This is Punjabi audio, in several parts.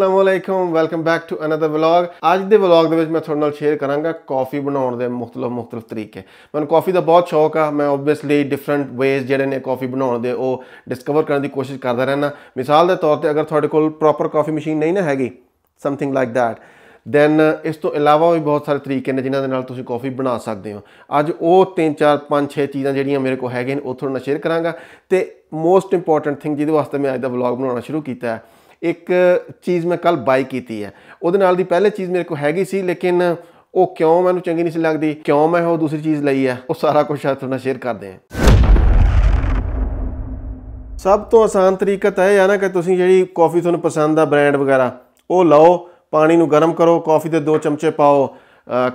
ਅਸਲਾਮ ਅਲੈਕਮ welcome back to another vlog ਅੱਜ ਦੇ ਵਲੌਗ ਦੇ ਵਿੱਚ ਮੈਂ ਤੁਹਾਡੇ ਨਾਲ ਸ਼ੇਅਰ ਕਰਾਂਗਾ ਕਾਫੀ ਬਣਾਉਣ ਦੇ ਮੁxtਲਫ ਮੁxtਲਫ ਤਰੀਕੇ ਮੈਨੂੰ ਕਾਫੀ ਦਾ ਬਹੁਤ ਸ਼ੌਕ ਆ ਮੈਂ ਆਬਵੀਅਸਲੀ ਡਿਫਰੈਂਟ ਵੇਜ਼ ਜਿਹੜੇ ਨੇ ਕਾਫੀ ਬਣਾਉਣ ਦੇ ਉਹ ਡਿਸਕਵਰ ਕਰਨ ਦੀ ਕੋਸ਼ਿਸ਼ ਕਰਦਾ ਰਹਿਣਾ ਮਿਸਾਲ ਦੇ ਤੌਰ ਤੇ ਅਗਰ ਤੁਹਾਡੇ ਕੋਲ ਪ੍ਰੋਪਰ ਕਾਫੀ ਮਸ਼ੀਨ ਨਹੀਂ ਨਾ ਹੈਗੀ ਸਮਥਿੰਗ ਲਾਈਕ ਥੈਟ ਦੈਨ ਇਸ ਤੋਂ ਇਲਾਵਾ ਵੀ ਬਹੁਤ ਸਾਰੇ ਤਰੀਕੇ ਨੇ ਜਿਨ੍ਹਾਂ ਦੇ ਨਾਲ ਤੁਸੀਂ ਕਾਫੀ ਬਣਾ ਸਕਦੇ ਹੋ ਅੱਜ ਉਹ 3 4 5 6 ਚੀਜ਼ਾਂ ਜਿਹੜੀਆਂ ਮੇਰੇ ਕੋਲ ਹੈਗੇ ਨੇ ਉਹ ਤੁਹਾਡੇ ਨਾਲ ਸ਼ੇਅਰ ਕਰਾਂਗਾ ਤੇ ਮੋਸਟ ਇੰਪੋਰਟੈਂਟ ਥਿੰਗ ਜਿਹਦੇ ਵਾਸਤੇ ਮੈਂ ਅੱਜ ਦਾ ਵਲੌਗ ਬਣਾਉਣਾ ਸ਼ੁਰੂ ਕੀਤਾ ਹੈ ਇੱਕ ਚੀਜ਼ ਮੈਂ ਕੱਲ ਬਾਈ ਕੀਤੀ ਹੈ ਉਹਦੇ ਨਾਲ ਦੀ ਪਹਿਲੇ ਚੀਜ਼ ਮੇਰੇ ਕੋਲ ਹੈਗੀ ਸੀ ਲੇਕਿਨ ਉਹ ਕਿਉਂ ਮੈਨੂੰ ਚੰਗੀ ਨਹੀਂ ਸੀ ਲੱਗਦੀ ਕਿਉਂ ਮੈਂ ਉਹ ਦੂਸਰੀ ਚੀਜ਼ ਲਈ ਹੈ ਉਹ ਸਾਰਾ ਕੁਝ ਆ ਤੁਹਾਨੂੰ ਸ਼ੇਅਰ ਕਰਦੇ ਹਾਂ ਸਭ ਤੋਂ ਆਸਾਨ ਤਰੀਕਾ ਤਾਂ ਇਹ ਆ ਨਾ ਕਿ ਤੁਸੀਂ ਜਿਹੜੀ ਕਾਫੀ ਤੁਹਾਨੂੰ ਪਸੰਦ ਆ ਬ੍ਰਾਂਡ ਵਗੈਰਾ ਉਹ ਲਓ ਪਾਣੀ ਨੂੰ ਗਰਮ ਕਰੋ ਕਾਫੀ ਦੇ 2 ਚਮਚੇ ਪਾਓ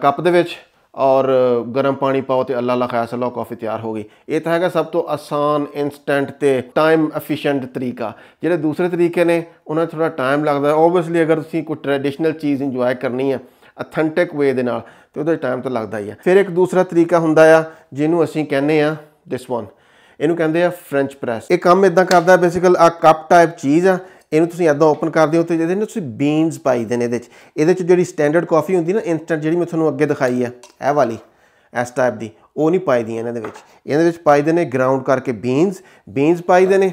ਕੱਪ ਦੇ ਵਿੱਚ ਔਰ ਗਰਮ ਪਾਣੀ ਪਾਓ ਤੇ ਅੱਲਾ ਅੱਲਾ ਖਾਇਸ ਸਲਾਹ ਕਾਫੀ ਤਿਆਰ ਹੋ ਗਈ ਇਹ ਤਾਂ ਹੈਗਾ ਸਭ ਤੋਂ ਆਸਾਨ ਇਨਸਟੈਂਟ ਤੇ ਟਾਈਮ ਐਫੀਸ਼ੀਐਂਟ ਤਰੀਕਾ ਜਿਹੜੇ ਦੂਸਰੇ ਤਰੀਕੇ ਨੇ ਉਹਨਾਂ ਥੋੜਾ ਟਾਈਮ ਲੱਗਦਾ ਆਬਵੀਅਸਲੀ ਅਗਰ ਤੁਸੀਂ ਕੋਈ ਟ੍ਰੈਡੀਸ਼ਨਲ ਚੀਜ਼ ਇੰਜੋਏ ਕਰਨੀ ਹੈ ਅਥੈਂਟਿਕ ਵੇ ਦੇ ਨਾਲ ਤੇ ਉਹਦੇ ਟਾਈਮ ਤਾਂ ਲੱਗਦਾ ਹੀ ਆ ਫਿਰ ਇੱਕ ਦੂਸਰਾ ਤਰੀਕਾ ਹੁੰਦਾ ਆ ਜਿਹਨੂੰ ਅਸੀਂ ਕਹਿੰਦੇ ਆ ਦਿਸ ਵਨ ਇਹਨੂੰ ਕਹਿੰਦੇ ਆ ਫ੍ਰੈਂਚ ਪ੍ਰੈਸ ਇਹ ਕੰਮ ਇਦਾਂ ਕਰਦਾ ਬੇਸਿਕਲ ਆ ਕੱਪ ਟਾਈਪ ਚੀਜ਼ ਆ ਇਹਨੂੰ ਤੁਸੀਂ ਐਦਾਂ ਓਪਨ ਕਰਦੇ ਹੋ ਤੇ ਇਹਦੇ ਨੇ ਤੁਸੀਂ ਬੀਨਸ ਪਾਈ ਦੇ ਨੇ ਇਹਦੇ ਚ ਇਹਦੇ ਚ ਜਿਹੜੀ ਸਟੈਂਡਰਡ ਕਾਫੀ ਹੁੰਦੀ ਨਾ ਇਨਸਟੈਂਟ ਜਿਹੜੀ ਮੈਂ ਤੁਹਾਨੂੰ ਅੱਗੇ ਦਿਖਾਈ ਆ ਇਹ ਵਾਲੀ ਇਸ ਟਾਈਪ ਦੀ ਉਹ ਨਹੀਂ ਪਾਈ ਦੀਆਂ ਇਹਨਾਂ ਦੇ ਵਿੱਚ ਇਹਦੇ ਵਿੱਚ ਪਾਈ ਦੇ ਨੇ ਗਰਾਊਂਡ ਕਰਕੇ ਬੀਨਸ ਬੀਨਸ ਪਾਈ ਦੇ ਨੇ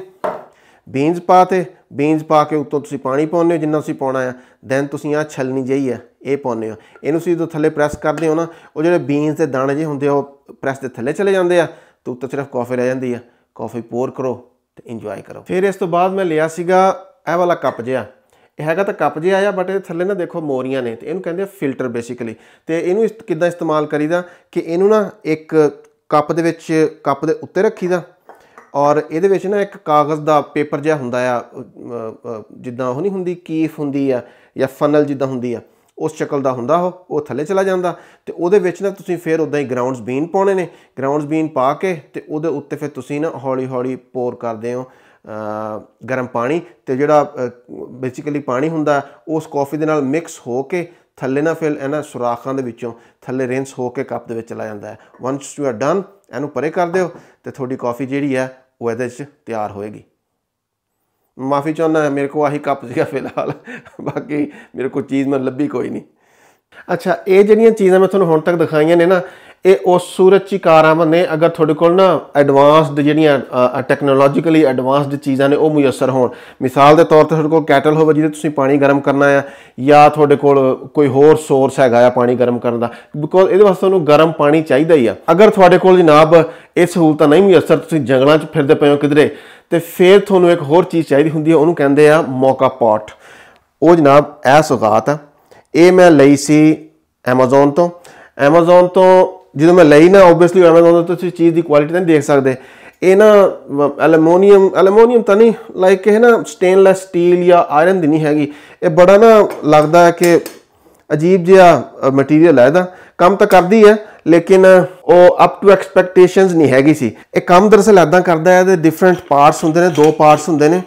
ਬੀਨਸ ਪਾ ਤੇ ਬੀਨਸ ਪਾ ਕੇ ਉੱਤੋਂ ਤੁਸੀਂ ਪਾਣੀ ਪਾਉਂਦੇ ਹੋ ਜਿੰਨਾ ਤੁਸੀਂ ਪਾਉਣਾ ਆ ਦੈਨ ਤੁਸੀਂ ਆ ਛਲਣੀ ਜਈ ਆ ਇਹ ਪਾਉਂਦੇ ਹੋ ਇਹਨੂੰ ਤੁਸੀਂ ਜਦੋਂ ਥੱਲੇ ਪ੍ਰੈਸ ਕਰਦੇ ਹੋ ਨਾ ਉਹ ਜਿਹੜੇ ਬੀਨਸ ਦੇ ਦਾਣੇ ਜੇ ਹੁੰਦੇ ਆ ਉਹ ਪ੍ਰੈਸ ਦੇ ਥੱਲੇ ਚਲੇ ਜਾਂਦੇ ਆ ਤੇ ਉੱਤੇ ਸਿਰਫ ਕਾਫੀ ਰਹਿ ਜਾਂਦੀ ਆ ਕਾਫੀ ਪੋਰ ਕਰੋ ਤੇ ਇੰਜੋਏ ਕਰੋ ਫਿਰ ਇਸ ਤੋਂ ਬਾਅਦ ਮੈਂ ਲਿਆ ਸੀਗਾ ਇਹ ਵਾਲਾ ਕੱਪ ਜਿਹਾ ਇਹ ਹੈਗਾ ਤਾਂ ਕੱਪ ਜਿਹਾ ਆ ਬਟ ਇਹ ਥੱਲੇ ਨਾ ਦੇਖੋ ਮੋਰੀਆਂ ਨੇ ਤੇ ਇਹਨੂੰ ਕਹਿੰਦੇ ਆ ਫਿਲਟਰ ਬੇਸਿਕਲੀ ਤੇ ਇਹਨੂੰ ਕਿੱਦਾਂ ਇਸਤੇਮਾਲ ਕਰੀਦਾ ਕਿ ਇਹਨੂੰ ਨਾ ਇੱਕ ਕੱਪ ਦੇ ਵਿੱਚ ਕੱਪ ਦੇ ਉੱਤੇ ਰੱਖੀਦਾ ਔਰ ਇਹਦੇ ਵਿੱਚ ਨਾ ਇੱਕ ਕਾਗਜ਼ ਦਾ ਪੇਪਰ ਜਿਹਾ ਹੁੰਦਾ ਆ ਜਿੱਦਾਂ ਉਹ ਨਹੀਂ ਹੁੰਦੀ ਕੀਫ ਹੁੰਦੀ ਆ ਜਾਂ ਫਨਲ ਜਿੱਦਾਂ ਹੁੰਦੀ ਆ ਉਸ ਸ਼ਕਲ ਦਾ ਹੁੰਦਾ ਉਹ ਉਹ ਥੱਲੇ ਚਲਾ ਜਾਂਦਾ ਤੇ ਉਹਦੇ ਵਿੱਚ ਨਾ ਤੁਸੀਂ ਫੇਰ ਉਦਾਂ ਹੀ ਗਰਾਊਂਡਸ ਬੀਨ ਪਾਉਣੇ ਨੇ ਗਰਾਊਂਡਸ ਬੀਨ ਪਾ ਕੇ ਤੇ ਉਹਦੇ ਉੱਤੇ ਫਿਰ ਤੁਸੀਂ ਨਾ ਹੌਲੀ ਹੌਲੀ ਪੋਰ ਕਰਦੇ ਹੋ ਗਰਮ ਪਾਣੀ ਤੇ ਜਿਹੜਾ ਬੇਸਿਕਲੀ ਪਾਣੀ ਹੁੰਦਾ ਉਸ ਕਾਫੀ ਦੇ ਨਾਲ ਮਿਕਸ ਹੋ ਕੇ ਥੱਲੇ ਨਾ ਫਿਰ ਇਹਨਾਂ ਸੁਰਾਖਾਂ ਦੇ ਵਿੱਚੋਂ ਥੱਲੇ ਰਿੰਸ ਹੋ ਕੇ ਕੱਪ ਦੇ ਵਿੱਚ ਚਲਾ ਜਾਂਦਾ ਹੈ ਵਾਂਸ ਯੂ ਆਰ ਡਨ ਇਹਨੂੰ ਪਰੇ ਕਰ ਦਿਓ ਤੇ ਤੁਹਾਡੀ ਕਾਫੀ ਜਿਹੜੀ ਹੈ ਉਹ ਇਹਦੇ ਵਿੱਚ ਤਿਆਰ ਹੋਏਗੀ ਮਾਫੀ ਚਾਹੁੰਦਾ ਮੇਰੇ ਕੋਲ ਆਹੀ ਕੱਪ ਸੀਗਾ ਫਿਲਹਾਲ ਬਾਕੀ ਮੇਰੇ ਕੋਲ ਚੀਜ਼ ਮੈਂ ਲੱਭੀ ਕੋਈ ਨਹੀਂ ਅੱਛਾ ਇਹ ਜਿਹੜੀਆਂ ਚੀਜ਼ਾਂ ਮੈਂ ਤੁਹਾਨੂੰ ਹੁਣ ਤੱਕ ਦਿਖਾਈਆਂ ਨੇ ਨਾ ਇਹ ਉਸ ਸੂਰਤ ਚ ਕਾਰਾਮ ਨੇ ਅਗਰ ਤੁਹਾਡੇ ਕੋਲ ਨਾ ਐਡਵਾਂਸਡ ਜਿਹੜੀਆਂ ਟੈਕਨੋਲੋਜੀਕਲੀ ਐਡਵਾਂਸਡ ਚੀਜ਼ਾਂ ਨੇ ਉਹ ਮੁਯਸਰ ਹੋਣ ਮਿਸਾਲ ਦੇ ਤੌਰ ਤੇ ਤੁਹਾਡੇ ਕੋਲ ਕੈਟਲ ਹੋਵੇ ਜਿਹਦੇ ਤੁਸੀਂ ਪਾਣੀ ਗਰਮ ਕਰਨਾ ਆ ਜਾਂ ਤੁਹਾਡੇ ਕੋਲ ਕੋਈ ਹੋਰ ਸੋਰਸ ਹੈਗਾ ਆ ਪਾਣੀ ਗਰਮ ਕਰਨ ਦਾ ਬਿਕੋਜ਼ ਇਹਦੇ ਵਾਸਤੇ ਤੁਹਾਨੂੰ ਗਰਮ ਪਾਣੀ ਚਾਹੀਦਾ ਹੀ ਆ ਅਗਰ ਤੁਹਾਡੇ ਕੋਲ ਜਨਾਬ ਇਹ ਸਹੂਲਤਾਂ ਨਹੀਂ ਮੁਯਸਰ ਤੁਸੀਂ ਜੰਗਲਾਂ 'ਚ ਫਿਰਦੇ ਪਏ ਹੋ ਕਿਧਰੇ ਤੇ ਫਿਰ ਤੁਹਾਨੂੰ ਇੱਕ ਹੋਰ ਚੀਜ਼ ਚਾਹੀਦੀ ਹੁੰਦੀ ਹੈ ਉਹਨੂੰ ਕਹਿੰਦੇ ਆ ਮੌਕਾ ਪੌਟ ਉਹ ਜਨਾਬ ਐ ਸੁਗਾਤ ਆ ਇਹ ਮੈਂ ਲਈ ਸੀ Amazon ਤੋਂ Amazon ਤੋਂ ਜਦੋਂ ਮੈਂ ਲਈ ਨਾ ਆਬਵੀਅਸਲੀ ਐਮਾਜ਼ਨ ਤੋਂ ਤੁਸੀਂ ਚੀਜ਼ ਦੀ ਕੁਆਲਿਟੀ ਤਾਂ ਦੇਖ ਸਕਦੇ ਇਹ ਨਾ ਐਲੂਮੀਨੀਅਮ ਐਲੂਮੀਨੀਅਮ ਤਾਂ ਨਹੀਂ ਲਾਈਕ ਇਹ ਨਾ ਸਟੇਨਲੈਸ ਸਟੀਲ ਜਾਂ ਆਇਰਨ ਦੀ ਨਹੀਂ ਹੈਗੀ ਇਹ ਬੜਾ ਨਾ ਲੱਗਦਾ ਹੈ ਕਿ ਅਜੀਬ ਜਿਹਾ ਮਟੀਰੀਅਲ ਹੈ ਇਹਦਾ ਕੰਮ ਤਾਂ ਕਰਦੀ ਹੈ ਲੇਕਿਨ ਉਹ ਅਪ ਟੂ ਐਕਸਪੈਕਟੇਸ਼ਨਸ ਨਹੀਂ ਹੈਗੀ ਸੀ ਇਹ ਕੰਮ ਦਰਸਲ ਐਦਾਂ ਕਰਦਾ ਹੈ ਤੇ ਡਿਫਰੈਂਟ ਪਾਰਟਸ ਹੁੰਦੇ ਨੇ ਦੋ ਪਾਰਟਸ ਹੁੰਦੇ ਨੇ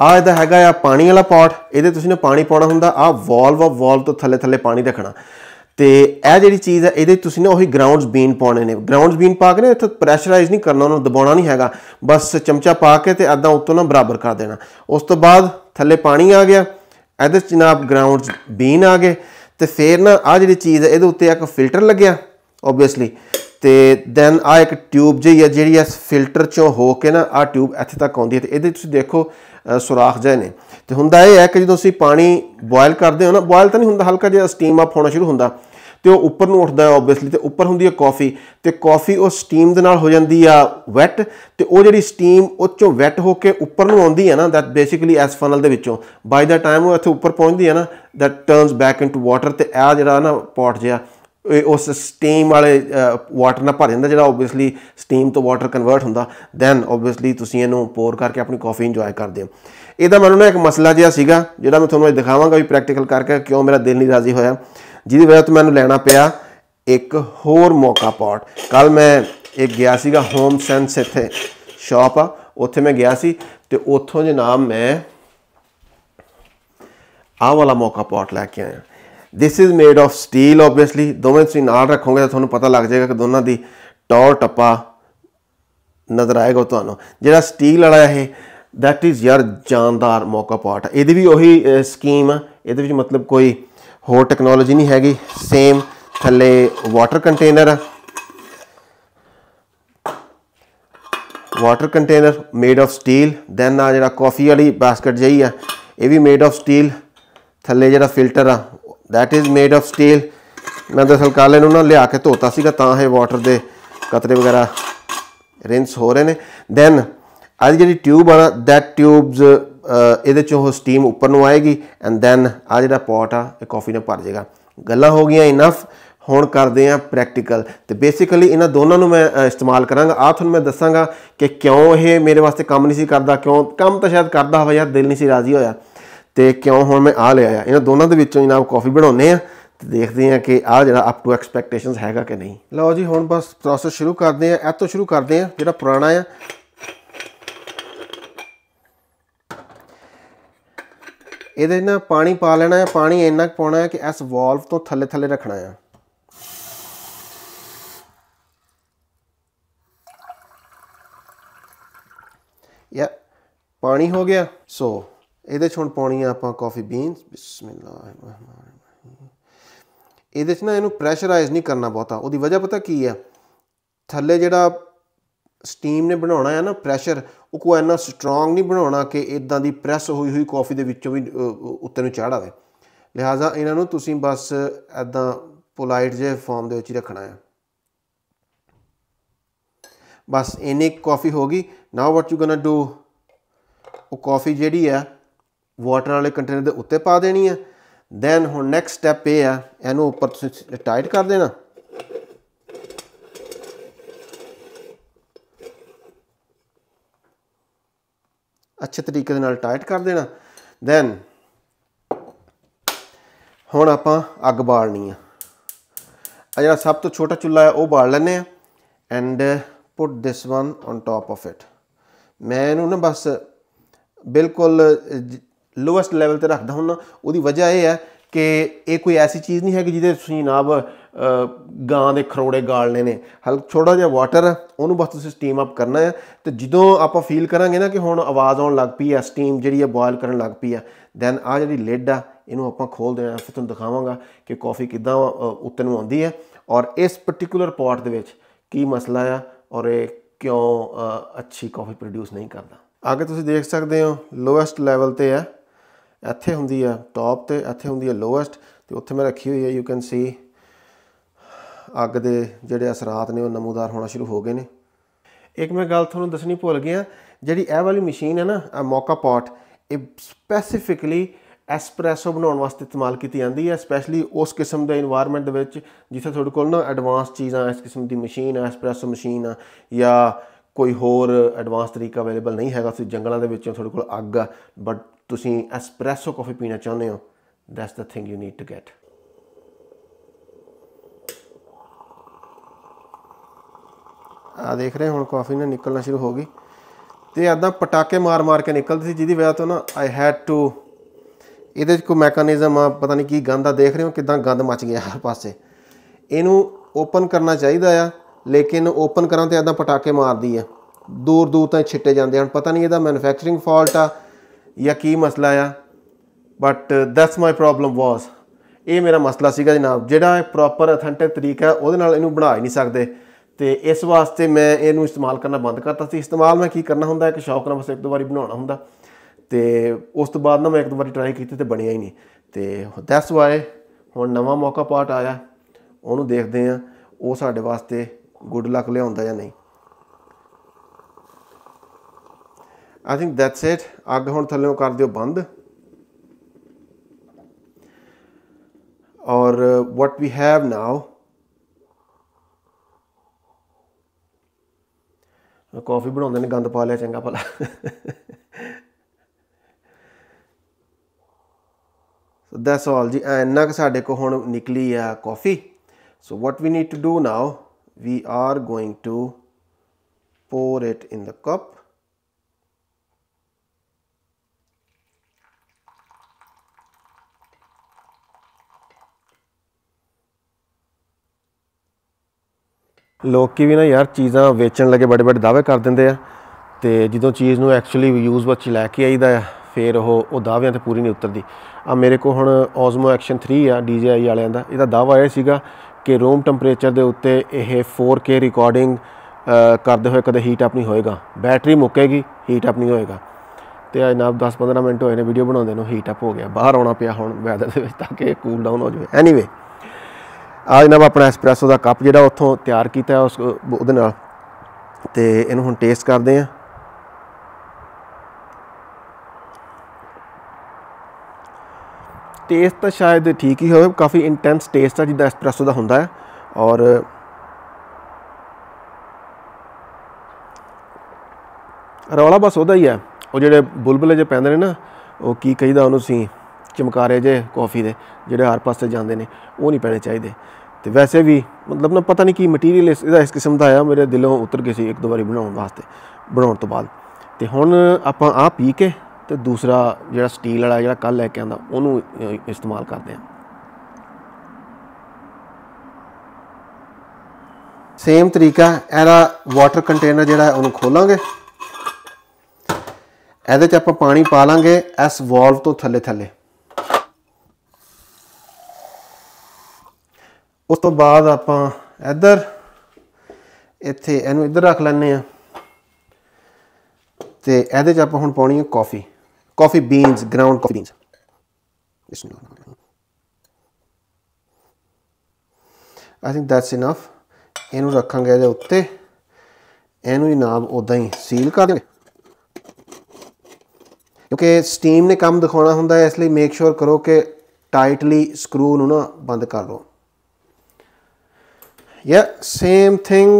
ਆ ਇਹਦਾ ਹੈਗਾ ਆ ਪਾਣੀ ਵਾਲਾ ਪੌਟ ਇਹਦੇ ਤੁਸੀਂ ਨੇ ਪਾਣੀ ਪਾਉਣਾ ਹੁੰਦਾ ਆ ਵਾਲਵ ਆ ਵਾਲਵ ਤੋਂ ਥੱਲੇ ਥੱਲੇ ਪਾਣੀ ਰੱਖਣਾ ਤੇ ਇਹ ਜਿਹੜੀ ਚੀਜ਼ ਹੈ ਇਹਦੇ ਤੁਸੀਂ ਨਾ ਉਹੀ ਗਰਾਉਂਡਸ ਬੀਨ ਪਾਉਣੇ ਨੇ ਗਰਾਉਂਡਸ ਬੀਨ ਪਾ ਕੇ ਨਾ ਇੱਥੇ ਪ੍ਰੈਸ਼ਰਾਈਜ਼ ਨਹੀਂ ਕਰਨਾ ਉਹਨੂੰ ਦਬਾਉਣਾ ਨਹੀਂ ਹੈਗਾ ਬਸ ਚਮਚਾ ਪਾ ਕੇ ਤੇ ਅੱਧਾ ਉੱਤੋਂ ਨਾ ਬਰਾਬਰ ਕਰ ਦੇਣਾ ਉਸ ਤੋਂ ਬਾਅਦ ਥੱਲੇ ਪਾਣੀ ਆ ਗਿਆ ਇਹਦੇ ਚ ਜਨਾਬ ਗਰਾਉਂਡਸ ਬੀਨ ਆ ਗਏ ਤੇ ਫੇਰ ਨਾ ਆ ਜਿਹੜੀ ਚੀਜ਼ ਹੈ ਇਹਦੇ ਉੱਤੇ ਇੱਕ ਫਿਲਟਰ ਲੱਗਿਆ ਆਬਵੀਅਸਲੀ ਤੇ ਦੈਨ ਆ ਇੱਕ ਟਿਊਬ ਜਿਹੀ ਹੈ ਜਿਹੜੀ ਇਸ ਫਿਲਟਰ ਚੋਂ ਹੋ ਕੇ ਨਾ ਆ ਟਿਊਬ ਇੱਥੇ ਤੱਕ ਆਉਂਦੀ ਹੈ ਤੇ ਇਹਦੇ ਤੁਸੀਂ ਦੇਖੋ ਸੁਰਾਖ ਜਿਹੇ ਨੇ ਤੇ ਹੁੰਦਾ ਇਹ ਹੈ ਕਿ ਜਦੋਂ ਅਸੀਂ ਪਾਣੀ ਬੋਇਲ ਕਰਦੇ ਹਾਂ ਨਾ ਬੋਇਲ ਤਾਂ ਨਹੀਂ ਹੁੰਦਾ ਹਲਕਾ ਜਿਹਾ ਸਟੀਮ ਅਪ ਹੋਣਾ ਸ਼ੁਰੂ ਹੁੰਦਾ ਤੇ ਉਹ ਉੱਪਰ ਨੂੰ ਉੱਠਦਾ ਹੈ ਆਬਵੀਅਸਲੀ ਤੇ ਉੱਪਰ ਹੁੰਦੀ ਹੈ ਕਾਫੀ ਤੇ ਕਾਫੀ ਉਹ ਸਟੀਮ ਦੇ ਨਾਲ ਹੋ ਜਾਂਦੀ ਆ ਵੈਟ ਤੇ ਉਹ ਜਿਹੜੀ ਸਟੀਮ ਉਹ ਚੋਂ ਵੈਟ ਹੋ ਕੇ ਉੱਪਰ ਨੂੰ ਆਉਂਦੀ ਹੈ ਨਾ ਦੈਟ ਬੇਸਿਕਲੀ ਐਸ ਫਨਲ ਦੇ ਵਿੱਚੋਂ ਬਾਈ ਦਾ ਟਾਈਮ ਉਹ ਇੱਥੇ ਉੱਪਰ ਪਹੁੰਚਦੀ ਹੈ ਨਾ that turns back into water ਤੇ ਆ ਜਿਹੜਾ ਨਾ ਪੌਟ ਜਿਹਾ ਉਸ ਸਟੀਮ ਵਾਲੇ ਵਾਟਰ ਨਾਲ ਭਰ ਜਾਂਦਾ ਜਿਹੜਾ ਆਬਵੀਅਸਲੀ ਸਟੀਮ ਤੋਂ ਵਾਟਰ ਕਨਵਰਟ ਹੁੰਦਾ ਦੈਨ ਆਬਵੀਅਸਲੀ ਤੁਸੀਂ ਇਹਨੂੰ ਪੋਰ ਕਰਕੇ ਆਪਣੀ ਕਾਫੀ ਇੰਜੋਏ ਕਰਦੇ ਹੋ ਇਹਦਾ ਮੈਨੂੰ ਨਾ ਇੱਕ ਮਸਲਾ ਜਿਹਾ ਸੀਗਾ ਜਿਹੜਾ ਮੈਂ ਤੁਹਾਨੂੰ ਅੱਜ ਦਿਖਾਵਾਂਗਾ ਵੀ ਪ੍ਰੈਕਟੀਕਲ ਕਰਕੇ ਕਿਉਂ ਮੇਰਾ ਦਿਲ ਨਹੀਂ ਰਾਜ਼ੀ ਹੋਇਆ ਜਿਹਦੀ ਵਜ੍ਹਾ ਤੋਂ ਮੈਨੂੰ ਲੈਣਾ ਪਿਆ ਇੱਕ ਹੋਰ ਮੌਕਾ ਪਾਟ ਕੱਲ ਮੈਂ ਇੱਕ ਗਿਆ ਸੀਗਾ ਹੋਮ ਸੈਂਸ ਇੱਥੇ ਸ਼ਾਪ ਆ ਉੱਥੇ ਮੈਂ ਗਿਆ ਸੀ ਤੇ ਉੱਥੋਂ ਨਾਮ ਮੈਂ ਆ ਵਾਲਾ ਮੌਕਾ ਪਾਟ ਲੈ ਕੇ ਆਇਆ this is made of steel obviously ਦੋਵੇਂ ਤੁਸੀਂ ਨਾਲ ਰੱਖੋਗੇ ਤਾਂ ਤੁਹਾਨੂੰ ਪਤਾ ਲੱਗ ਜਾਏਗਾ ਕਿ ਦੋਨਾਂ ਦੀ ਟੌਰ ਟੱਪਾ ਨਜ਼ਰ ਆਏਗਾ ਤੁਹਾਨੂੰ ਜਿਹੜਾ ਸਟੀਲ ਵਾਲਾ ਇਹ ਦੈਟ ਇਜ਼ ਯਰ ਜਾਨਦਾਰ ਮੌਕਾ ਪਾਟ ਇਹਦੀ ਵੀ ਉਹੀ ਸਕੀਮ ਇਹਦੇ ਵਿੱਚ ਮਤਲਬ ਕੋਈ ਹੋਰ ਟੈਕਨੋਲੋਜੀ ਨਹੀਂ ਹੈਗੀ ਸੇਮ ਥੱਲੇ ਵਾਟਰ ਕੰਟੇਨਰ ਆ water container made of steel then ਆ ਜਿਹੜਾ ਕਾਫੀ ਵਾਲੀ ਬਾਸਕਟ ਜਈ ਆ ਇਹ ਵੀ ਮੇਡ ਆਫ ਸਟੀਲ ਥੱਲੇ ਜਿਹੜਾ ਫਿਲਟਰ ਆ that is made of steel ਮੈਂ ਦਸਲ ਕਾਲੇ ਨੂੰ ਨਾ ਲਿਆ ਕੇ ਧੋਤਾ ਸੀਗਾ ਤਾਂ ਇਹ ਵਾਟਰ ਦੇ ਕਤਰੇ ਵਗੈਰਾ ਰਿੰਸ ਹੋ ਰਹੇ ਨੇ ਦੈਨ ਅੱਜ ਜਿਹੜੀ ਟਿਊਬ ਆ ਥੈਟ ਟਿਊਬਸ ਇਹਦੇ ਚੋਂ ਉਹ ਸਟੀਮ ਉੱਪਰ ਨੂੰ ਆਏਗੀ ਐਂਡ ਦੈਨ ਆ ਜਿਹੜਾ ਪੌਟ ਆ ਇਹ ਕਾਫੀ ਨਾਲ ਭਰ ਜਾਏਗਾ ਗੱਲਾਂ ਹੋ ਗਈਆਂ ਇਨਫ ਹੁਣ ਕਰਦੇ ਆ ਪ੍ਰੈਕਟੀਕਲ ਤੇ ਬੇਸਿਕਲੀ ਇਹਨਾਂ ਦੋਨਾਂ ਨੂੰ ਮੈਂ ਇਸਤੇਮਾਲ ਕਰਾਂਗਾ ਆ ਤੁਹਾਨੂੰ ਮੈਂ ਦੱਸਾਂਗਾ ਕਿ ਕਿਉਂ ਇਹ ਮੇਰੇ ਵਾਸਤੇ ਕੰਮ ਨਹੀਂ ਸੀ ਕਰਦਾ ਕਿਉਂ ਕੰਮ ਤਾਂ ਸ਼ਾਇਦ ਕਰਦਾ ਹੋਵੇ ਜਾਂ ਦਿਲ ਨਹੀਂ ਸੀ ਰਾਜ਼ੀ ਹੋਇਆ ਤੇ ਕਿਉਂ ਹੁਣ ਮੈਂ ਆ ਲਿਆ ਆ ਇਹਨਾਂ ਦੋਨਾਂ ਦੇ ਵਿੱਚੋਂ ਜਨਾਬ ਕਾਫੀ ਬਣਾਉਨੇ ਆ ਤੇ ਦੇਖਦੇ ਆ ਕਿ ਆ ਜਿਹੜਾ ਅਪ ਟੂ ਐਕਸਪੈਕਟੇਸ਼ਨਸ ਹੈਗਾ ਕਿ ਨਹੀਂ ਲਓ ਜੀ ਹੁਣ ਬਸ ਪ੍ਰੋਸੈਸ ਸ਼ੁਰੂ ਕਰਦੇ ਆ ਇਹ ਤੋਂ ਸ਼ੁਰੂ ਕਰਦੇ ਆ ਜਿਹੜਾ ਪੁਰਾਣਾ ਆ ਇਹਦੇ ਨਾਲ ਪਾਣੀ ਪਾ ਲੈਣਾ ਹੈ ਪਾਣੀ ਇੰਨਾ ਕੁ ਪਾਉਣਾ ਹੈ ਕਿ ਇਸ ਵਾਲਵ ਤੋਂ ਥੱਲੇ ਥੱਲੇ ਰੱਖਣਾ ਹੈ ਯਾ ਪਾਣੀ ਹੋ ਗਿਆ ਸੋ ਇਹਦੇ ਚ ਹੁਣ ਪਾਉਣੀ ਆ ਆਪਾਂ ਕਾਫੀ ਬੀਨਸ ਬਿਸਮਿਲ੍ਲਾਹਿਰਰਹਿਮਾਨਿਰਰਹੀਮ ਇਹਦੇ ਚ ਨਾ ਇਹਨੂੰ ਪ੍ਰੈਸ਼ਰਾਈਜ਼ ਨਹੀਂ ਕਰਨਾ ਬਹੁਤਾ ਉਹਦੀ ਵਜ੍ਹਾ ਪਤਾ ਕੀ ਹੈ ਥੱਲੇ ਜਿਹੜਾ ਸਟੀਮ ਨੇ ਬਣਾਉਣਾ ਹੈ ਨਾ ਪ੍ਰੈਸ਼ਰ ਉਹ ਕੋ ਇੰਨਾ ਸਟਰੋਂਗ ਨਹੀਂ ਬਣਾਉਣਾ ਕਿ ਇਦਾਂ ਦੀ ਪ੍ਰੈਸ ਹੋਈ ਹੋਈ ਕਾਫੀ ਦੇ ਵਿੱਚੋਂ ਵੀ ਉੱਤੇ ਨੂੰ ਚੜ ਆਵੇ ਲਿਹਾਜ਼ਾ ਇਹਨਾਂ ਨੂੰ ਤੁਸੀਂ ਬਸ ਇਦਾਂ ਪੋਲਾਈਟ ਜੇ ਫਾਰਮ ਦੇ ਵਿੱਚ ਹੀ ਰੱਖਣਾ ਹੈ ਬਸ ਇਹਨੇ ਕਾਫੀ ਹੋ ਗਈ ਨਾਓ ਵਾਟ ਯੂ ਗੋਣਾ ਡੂ ਉਹ ਕਾਫੀ ਜਿਹੜੀ ਹੈ ਵਾਟਰ ਵਾਲੇ ਕੰਟੇਨਰ ਦੇ ਉੱਤੇ ਪਾ ਦੇਣੀ ਹੈ ਦੈਨ ਹੁਣ ਨੈਕਸਟ ਸਟੈਪ ਇਹ ਹੈ ਇਹਨੂੰ ਉੱਪਰ ਤੁਸੀਂ ਟਾਈਟ ਕਰ ਦੇਣਾ ਅੱਛੇ ਤਰੀਕੇ ਦੇ ਨਾਲ ਟਾਈਟ ਕਰ ਦੇਣਾ ਦੈਨ ਹੁਣ ਆਪਾਂ ਅੱਗ ਬਾਲਣੀ ਆ ਆ ਜਿਹੜਾ ਸਭ ਤੋਂ ਛੋਟਾ ਚੁੱਲ੍ਹਾ ਹੈ ਉਹ ਬਾਲ ਲੈਨੇ ਆ and put this one on top of it ਮੈਂ ਇਹਨੂੰ ਨਾ ਬਸ ਬਿਲਕੁਲ ਲੋਅਸਟ ਲੈਵਲ ਤੇ ਰੱਖਦਾ ਹੁਣ ਉਹਦੀ ਵਜ੍ਹਾ ਇਹ ਹੈ ਕਿ ਇਹ ਕੋਈ ਐਸੀ ਚੀਜ਼ ਨਹੀਂ ਹੈ ਕਿ ਜਿਹਦੇ ਤੁਸੀਂ ਨਾਬ ਗਾਂ ਦੇ ਖਰੋੜੇ ਗਾਲਨੇ ਨੇ ਹਲ ਛੋੜਾ ਜਿਹਾ ਵਾਟਰ ਉਹਨੂੰ ਬਸ ਤੁਸੀਂ ਸਟੀਮ ਅਪ ਕਰਨਾ ਹੈ ਤੇ ਜਦੋਂ ਆਪਾਂ ਫੀਲ ਕਰਾਂਗੇ ਨਾ ਕਿ ਹੁਣ ਆਵਾਜ਼ ਆਉਣ ਲੱਗ ਪਈ ਹੈ ਸਟੀਮ ਜਿਹੜੀ ਹੈ ਬੋਇਲ ਕਰਨ ਲੱਗ ਪਈ ਹੈ ਦੈਨ ਆ ਜਿਹੜੀ ਲਿਡ ਆ ਇਹਨੂੰ ਆਪਾਂ ਖੋਲ ਦੇਣਾ ਫਿਰ ਤੁਹਾਨੂੰ ਦਿਖਾਵਾਂਗਾ ਕਿ ਕਾਫੀ ਕਿਦਾਂ ਉੱਤੇ ਨੂੰ ਆਉਂਦੀ ਹੈ ਔਰ ਇਸ ਪਾਰਟਿਕੂਲਰ ਪੌਟ ਦੇ ਵਿੱਚ ਕੀ ਮਸਲਾ ਆ ਔਰ ਇਹ ਕਿਉਂ ਅੱਛੀ ਕਾਫੀ ਪ੍ਰੋਡਿਊਸ ਨਹੀਂ ਕਰਦਾ ਅੱਗੇ ਤੁਸੀਂ ਦੇਖ ਸਕਦੇ ਹੋ ਲੋਐਸਟ ਲੈਵਲ ਤੇ ਆ ਇੱਥੇ ਹੁੰਦੀ ਆ ਟੌਪ ਤੇ ਇੱਥੇ ਹੁੰਦੀ ਆ ਲੋਐਸਟ ਤੇ ਉੱਥੇ ਮੈਂ ਰੱਖੀ ਹੋਈ ਆ ਯੂ ਕੈਨ ਸੀ ਅੱਗ ਦੇ ਜਿਹੜੇ ਅਸਰਾਤ ਨੇ ਉਹ ਨਮੂਦਾਰ ਹੋਣਾ ਸ਼ੁਰੂ ਹੋ ਗਏ ਨੇ ਇੱਕ ਮੈਂ ਗੱਲ ਤੁਹਾਨੂੰ ਦੱਸਣੀ ਭੁੱਲ ਗਿਆ ਜਿਹੜੀ ਇਹ ਵਾਲੀ ਮਸ਼ੀਨ ਹੈ ਨਾ ਮੌਕਾ ਪੌਟ ਇਹ ਸਪੈਸੀਫਿਕਲੀ ਐਸਪ੍ਰੈਸੋ ਬਣਾਉਣ ਵਾਸਤੇ ਇਸਤੇਮਾਲ ਕੀਤੀ ਜਾਂਦੀ ਹੈ ਸਪੈਸ਼ਲੀ ਉਸ ਕਿਸਮ ਦੇ এনवायरमेंट ਦੇ ਵਿੱਚ ਜਿੱਥੇ ਤੁਹਾਡੇ ਕੋਲ ਨਾ ਐਡਵਾਂਸ ਚੀਜ਼ਾਂ ਇਸ ਕਿਸਮ ਦੀ ਮਸ਼ੀਨ ਹੈ ਐਸਪ੍ਰੈਸੋ ਮਸ਼ੀਨ ਜਾਂ ਕੋਈ ਹੋਰ ਐਡਵਾਂਸ ਤਰੀਕਾ ਅਵੇਲੇਬਲ ਨਹੀਂ ਹੈਗਾ ਤੁਸੀਂ ਜੰਗਲਾਂ ਦੇ ਵਿੱਚੋਂ ਤੁਹਾਡੇ ਕੋਲ ਅੱਗ ਆ ਬਟ ਤੁਸੀਂ ਐਸਪ੍ਰੈਸੋ ਕਾਫੀ ਪੀਣਾ ਚਾਹੁੰਦੇ ਹੋ that's the thing you need to get ਆ ਦੇਖ ਰਹੇ ਹੁਣ ਕਾਫੀ ਨਾ ਨਿਕਲਣਾ ਸ਼ੁਰੂ ਹੋ ਗਈ ਤੇ ਐਦਾਂ ਪਟਾਕੇ ਮਾਰ ਮਾਰ ਕੇ ਨਿਕਲਦੀ ਸੀ ਜਿਹਦੀ ਵਜ੍ਹਾ ਤੋਂ ਨਾ ਆਈ ਹੈਡ ਟੂ ਇਹਦੇ ਵਿੱਚ ਕੋਈ ਮੈਕੈਨਿਜ਼ਮ ਆ ਪਤਾ ਨਹੀਂ ਕੀ ਗੰਦ ਆ ਦੇਖ ਰਹੇ ਹੋ ਕਿਦਾਂ ਗੰਦ ਮਚ ਗਿਆ ਹਰ ਪਾਸੇ ਇਹਨੂੰ ਓਪਨ ਕਰਨਾ ਚਾਹੀਦਾ ਆ ਲੇਕਿਨ ਓਪਨ ਕਰਾਂ ਤੇ ਐਦਾਂ ਪਟਾਕੇ ਮਾਰਦੀ ਆ ਦੂਰ ਦੂਰ ਤਾਂ ਛਿੱਟੇ ਜਾਂਦੇ ਹਨ ਪਤਾ ਨਹੀਂ ਇਹਦਾ ਮੈਨੂਫੈਕਚਰਿੰਗ ਫਾਲਟ ਆ ਜਾਂ ਕੀ ਮਸਲਾ ਆ but that's my problem was ਇਹ ਮੇਰਾ ਮਸਲਾ ਸੀਗਾ ਜਨਾਬ ਜਿਹੜਾ ਪ੍ਰੋਪਰ ਅਥੈਂਟਿਕ ਤਰੀਕਾ ਉਹਦੇ ਨਾਲ ਇਹਨੂੰ ਬਣਾ ਹੀ ਨਹੀਂ ਸਕਦੇ ਤੇ ਇਸ ਵਾਸਤੇ ਮੈਂ ਇਹਨੂੰ ਇਸਤੇਮਾਲ ਕਰਨਾ ਬੰਦ ਕਰਤਾ ਸੀ ਇਸਤੇਮਾਲ ਮੈਂ ਕੀ ਕਰਨਾ ਹੁੰਦਾ ਇੱਕ ਸ਼ੌਕ ਨਾਲ ਬਸ ਇੱਕ ਦੋ ਵਾਰੀ ਬਣਾਉਣਾ ਹੁੰਦਾ ਤੇ ਉਸ ਤੋਂ ਬਾਅਦ ਨਾ ਮੈਂ ਇੱਕ ਦੋ ਵਾਰੀ ਟਰਾਈ ਕੀਤੀ ਤੇ ਬਣਿਆ ਹੀ ਨਹੀਂ ਤੇ ਦੈਟਸ ਵਾਈ ਹੁਣ ਨਵਾਂ ਮੌਕਾ ਪਾਟ ਆਇਆ ਉਹਨੂੰ ਦੇਖਦੇ ਆ ਉਹ ਸਾਡੇ ਵਾਸਤੇ ਗੁੱਡ ਲੱਕ ਲਿਆਉਂਦਾ ਜਾਂ ਨਹੀਂ ਆਈ ਥਿੰਕ ਦੈਟਸ ਇਟ ਅੱਗ ਹੁਣ ਥੱਲੇੋਂ ਕਰ ਦਿਓ ਬੰਦ ਔਰ ਵਾਟ ਵੀ ਹੈਵ ਨਾਓ ਕਾਫੀ ਬਣਾਉਂਦੇ ਨੇ ਗੰਦ ਪਾ ਲਿਆ ਚੰਗਾ ਭਲਾ ਸੋ ਦੈਟਸ ਆਲ ਜੀ ਐਨਾ ਕਿ ਸਾਡੇ ਕੋ ਹੁਣ ਨਿਕਲੀ ਆ coffee so what we need to do now we are going to pour it in the cup ਲੋਕੀ ਵੀ ਨਾ ਯਾਰ ਚੀਜ਼ਾਂ ਵੇਚਣ ਲੱਗੇ ਬੜੇ ਬੜੇ ਦਾਅਵੇ ਕਰ ਦਿੰਦੇ ਆ ਤੇ ਜਦੋਂ ਚੀਜ਼ ਨੂੰ ਐਕਚੁਅਲੀ ਯੂਜ਼ ਵਿੱਚ ਲੈ ਕੇ ਆਈਦਾ ਆ ਫੇਰ ਉਹ ਉਹ ਦਾਅਵਿਆਂ ਤੇ ਪੂਰੀ ਨਹੀਂ ਉਤਰਦੀ ਆ ਮੇਰੇ ਕੋਲ ਹੁਣ Osmo Action 3 ਆ DJI ਵਾਲਿਆਂ ਦਾ ਇਹਦਾ ਦਾਅਵਾ ਇਹ ਸੀਗਾ ਕਿ ਰੂਮ ਟੈਂਪਰੇਚਰ ਦੇ ਉੱਤੇ ਇਹ 4K ਰਿਕਾਰਡਿੰਗ ਕਰਦੇ ਹੋਏ ਕਦੇ ਹੀਟ ਅਪ ਨਹੀਂ ਹੋਏਗਾ ਬੈਟਰੀ ਮੁੱਕੇਗੀ ਹੀਟ ਅਪ ਨਹੀਂ ਹੋਏਗਾ ਤੇ ਆ ਜਨਾਬ 10-15 ਮਿੰਟ ਹੋਏ ਨੇ ਵੀਡੀਓ ਬਣਾਉਂਦੇ ਨੂੰ ਹੀਟ ਅਪ ਹੋ ਗਿਆ ਬਾਹਰ ਆਉਣਾ ਪਿਆ ਹੁਣ ਵੈਦਰ ਦੇ ਵਿੱਚ ਤਾਂ ਕਿ ਕੂਲ ਡਾਊਨ ਹੋ ਜਾਵੇ ਐਨੀਵੇ ਆ ਜਨਾਬ ਆਪਣਾ ਐਸਪ੍ਰੈਸੋ ਦਾ ਕੱਪ ਜਿਹੜਾ ਉੱਥੋਂ ਤਿਆਰ ਕੀਤਾ ਹੈ ਉਸ ਉਹਦੇ ਨਾਲ ਤੇ ਇਹਨੂੰ ਹੁਣ ਟੇਸਟ ਕਰਦੇ ਆ ਟੇਸਟ ਤਾਂ ਸ਼ਾਇਦ ਠੀਕ ਹੀ ਹੋਵੇ ਕਾਫੀ ਇੰਟੈਂਸ ਟੇਸਟ ਆ ਜਿੱਦਾਂ ਐਸਪ੍ਰੈਸੋ ਦਾ ਹੁੰਦਾ ਹੈ ਔਰ ਰੌਲਾ ਬਸ ਉਹਦਾ ਹੀ ਹੈ ਉਹ ਜਿਹੜੇ ਬੁਲਬਲੇ ਜੇ ਪੈਂਦੇ ਨੇ ਨਾ ਉਹ ਕੀ ਕਹੀਦਾ ਉਹਨੂੰ ਸੀ ਚਮਕਾਰੇ ਜੇ ਕਾਫੀ ਦੇ ਜਿਹੜੇ ਹਰ ਪਾਸੇ ਜਾਂਦੇ ਨੇ ਉਹ ਨਹੀਂ ਪੈਣੇ ਚਾਹੀਦੇ ਤੇ ਵੈਸੇ ਵੀ ਮਤਲਬ ਨਾ ਪਤਾ ਨਹੀਂ ਕੀ ਮਟੀਰੀਅਲ ਇਹਦਾ ਇਸ ਕਿਸਮ ਦਾ ਆਇਆ ਮੇਰੇ ਦਿਲੋਂ ਉਤਰ ਕੇ ਸੀ ਇੱਕ ਦੋ ਵਾਰੀ ਬਣਾਉਣ ਵਾਸਤੇ ਬਣਾਉਣ ਤੋਂ ਬਾਅਦ ਤੇ ਹੁਣ ਆਪਾਂ ਆ ਪੀ ਕੇ ਤੇ ਦੂਸਰਾ ਜਿਹੜਾ ਸਟੀਲ ਵਾਲਾ ਜਿਹੜਾ ਕੱਲ ਲੈ ਕੇ ਆਂਦਾ ਉਹਨੂੰ ਇਸਤੇਮਾਲ ਕਰਦੇ ਆਂ ਸੇਮ ਤਰੀਕਾ ਇਹਦਾ ਵਾਟਰ ਕੰਟੇਨਰ ਜਿਹੜਾ ਹੈ ਉਹਨੂੰ ਖੋਲਾਂਗੇ ਇਹਦੇ ਚ ਆਪਾਂ ਪਾਣੀ ਪਾ ਲਾਂਗੇ ਇਸ ਵਾਲਵ ਤੋਂ ਥੱਲੇ ਥੱਲੇ ਉਸ ਤੋਂ ਬਾਅਦ ਆਪਾਂ ਇੱਧਰ ਇੱਥੇ ਇਹਨੂੰ ਇੱਧਰ ਰੱਖ ਲੈਣੇ ਆ ਤੇ ਇਹਦੇ 'ਚ ਆਪਾਂ ਹੁਣ ਪਾਉਣੀ ਹੈ coffee coffee beans ground coffee beans ਇਸ ਨੂੰ ਆਈ ਥਿੰਕ ਦੈਟਸ ਇਨਫ ਇਹਨੂੰ ਰੱਖਾਂਗੇ ਇਹਦੇ ਉੱਤੇ ਇਹਨੂੰ ਜਨਾਬ ਉਦਾਂ ਹੀ ਸੀਲ ਕਰ ਦਿਆਂਗੇ ਕਿਉਂਕਿ ਸਟੀਮ ਨੇ ਕੰਮ ਦਿਖਾਉਣਾ ਹੁੰਦਾ ਹੈ ਇਸ ਲਈ ਮੇਕ ਸ਼ੋਰ ਕਰੋ ਕਿ ਟਾਈਟਲੀ ਸਕਰੂ ਨੂੰ ਨਾ ਬੰਦ ਕਰ ਲਓ yeah same thing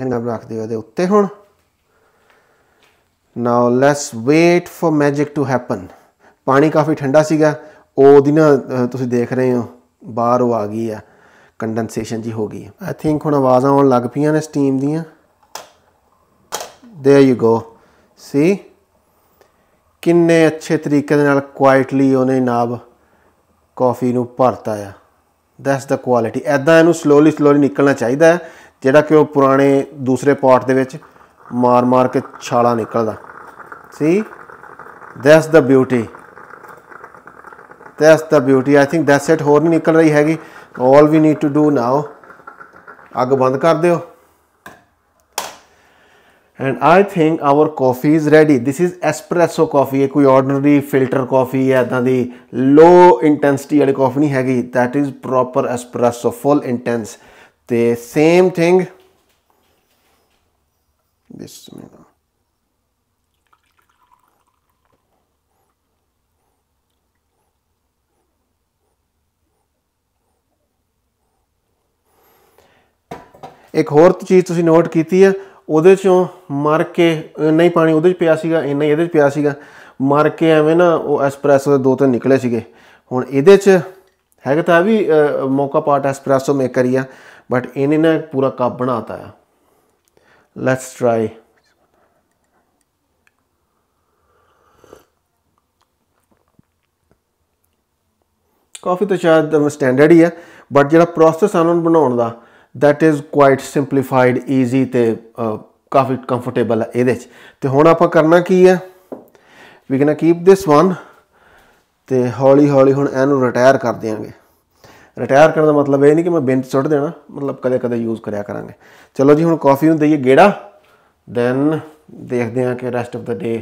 ਇਹਨਾਂ ਰੱਖ ਦਿਓ ਇਹਦੇ ਉੱਤੇ ਹੁਣ now let's wait for magic to happen ਪਾਣੀ ਕਾਫੀ ਠੰਡਾ ਸੀਗਾ ਉਹਦੀ ਨਾ ਤੁਸੀਂ ਦੇਖ ਰਹੇ ਹੋ ਬਾਹਰ ਉਹ ਆ ਗਈ ਆ ਕੰਡੈਂਸੇਸ਼ਨ ਜੀ ਹੋ ਗਈ ਆਈ ਥਿੰਕ ਹੁਣ ਆਵਾਜ਼ਾਂ ਆਉਣ ਲੱਗ ਪਈਆਂ ਨੇ ਸਟੀਮ ਦੀਆਂ देयर यू गो ਸੀ ਕਿੰਨੇ ਅੱਛੇ ਤਰੀਕੇ ਦੇ ਨਾਲ ਕੁਆਇਟਲੀ ਉਹਨੇ ਨਾਬ ਕਾਫੀ ਨੂੰ ਭਰਤਾ ਆ ਦੈਟਸ ਦਾ ਕੁਆਲਿਟੀ ਐਦਾਂ ਇਹਨੂੰ ਸਲੋਲੀ ਸਲੋਲੀ ਨਿਕਲਣਾ ਚਾਹੀਦਾ ਹੈ ਜਿਹੜਾ ਕਿ ਉਹ ਪੁਰਾਣੇ ਦੂਸਰੇ ਪਾਰਟ ਦੇ ਵਿੱਚ ਮਾਰ-ਮਾਰ ਕੇ ਛਾਲਾ ਨਿਕਲਦਾ ਸੀ that's the beauty that's the beauty I think that's it ਹੋਰ ਨਹੀਂ ਨਿਕਲ ਰਹੀ ਹੈਗੀ all we need to do now ਅੱਗ ਬੰਦ ਕਰ ਦਿਓ and I think our coffee is ready this is espresso coffee ਇਹ ਕੋਈ ਆਰਡੀਨਰੀ ਫਿਲਟਰ ਕਾਫੀ ਹੈ ਇਦਾਂ ਦੀ ਲੋ ਇੰਟੈਂਸਿਟੀ ਵਾਲੀ ਕਾਫੀ ਨਹੀਂ ਹੈਗੀ that is proper espresso full intense ਤੇ ਸੇਮ ਥਿੰਗ ਬਿਸਮਿਲ੍ਲਾ ਇੱਕ ਹੋਰ ਚੀਜ਼ ਤੁਸੀਂ ਨੋਟ ਕੀਤੀ ਹੈ ਉਹਦੇ ਚੋਂ ਮਰ ਕੇ ਨਹੀਂ ਪਾਣੀ ਉਹਦੇ ਚ ਪਿਆ ਸੀਗਾ ਇੰਨਾ ਹੀ ਇਹਦੇ ਚ ਪਿਆ ਸੀਗਾ ਮਰ ਕੇ ਐਵੇਂ ਨਾ ਉਹ ਐਸਪ੍ਰੈਸੋ ਦੇ ਦੋ ਤਿੰਨ ਨਿਕਲੇ ਸੀਗੇ ਹੁਣ ਇਹਦੇ ਚ ਹੈਗਾ ਤਾਂ ਵੀ ਮੌਕਾ ਪਾਟ ਐਸਪ੍ਰੈਸੋ ਮੇਕਰ ਹੀ ਆ ਬਟ ਇਹਨੇ ਨਾ ਪੂਰਾ ਕੱਪ ਬਣਾਤਾ ਆ ਲੈਟਸ ਟਰਾਈ ਕਾਫੀ ਤਾਂ ਸ਼ਾਇਦ ਸਟੈਂਡਰਡ ਹੀ ਆ ਬਟ ਜਿਹੜਾ ਪ੍ਰੋਸੈਸ ਆ ਬਣਾਉਣ ਦਾ that is quite simplified easy ਤੇ ਕਾਫੀ ਕੰਫਰਟੇਬਲ ਹੈ ਇਹਦੇ ਚ ਤੇ ਹੁਣ ਆਪਾਂ ਕਰਨਾ ਕੀ ਹੈ ਵੀ ਗੋਣਾ ਕੀਪ ਦਿਸ ਵਨ ਤੇ ਹੌਲੀ ਹੌਲੀ ਹੁਣ ਇਹਨੂੰ ਰਿਟਾਇਰ ਕਰ ਦੇਾਂਗੇ ਰਿਟਾਇਰ ਕਰਨ ਦਾ ਮਤਲਬ ਇਹ ਨਹੀਂ ਕਿ ਮੈਂ ਬਿੰਦ ਸੁੱਟ ਦੇਣਾ ਮਤਲਬ ਕਦੇ ਕਦੇ ਯੂਜ਼ ਕਰਿਆ ਕਰਾਂਗੇ ਚਲੋ ਜੀ ਹੁਣ ਕਾਫੀ ਨੂੰ ਦਈਏ ਗੇੜਾ ਦੈਨ ਦੇਖਦੇ ਹਾਂ ਕਿ ਰੈਸਟ ਆਫ ਦਾ ਡੇ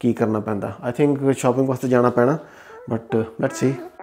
ਕੀ ਕਰਨਾ ਪੈਂਦਾ ਆਈ ਥਿੰਕ ਸ਼ਾਪਿੰਗ ਵਾਸਤੇ ਜਾਣਾ ਪੈਣਾ ਬਟ ਲੈਟਸ ਸੀ